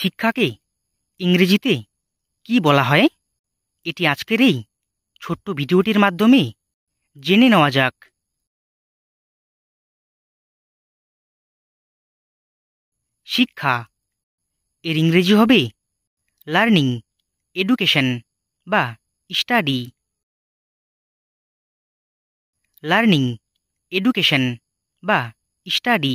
শিক্ষাকে ইংরেজিতে কি বলা হয় এটি আজকের এই ছোট্ট ভিডিওটির মাধ্যমে জেনে নেওয়া যাক শিক্ষা এর ইংরেজি হবে লার্নিং এডুকেশন বা স্টাডি লার্নিং এডুকেশন বা স্টাডি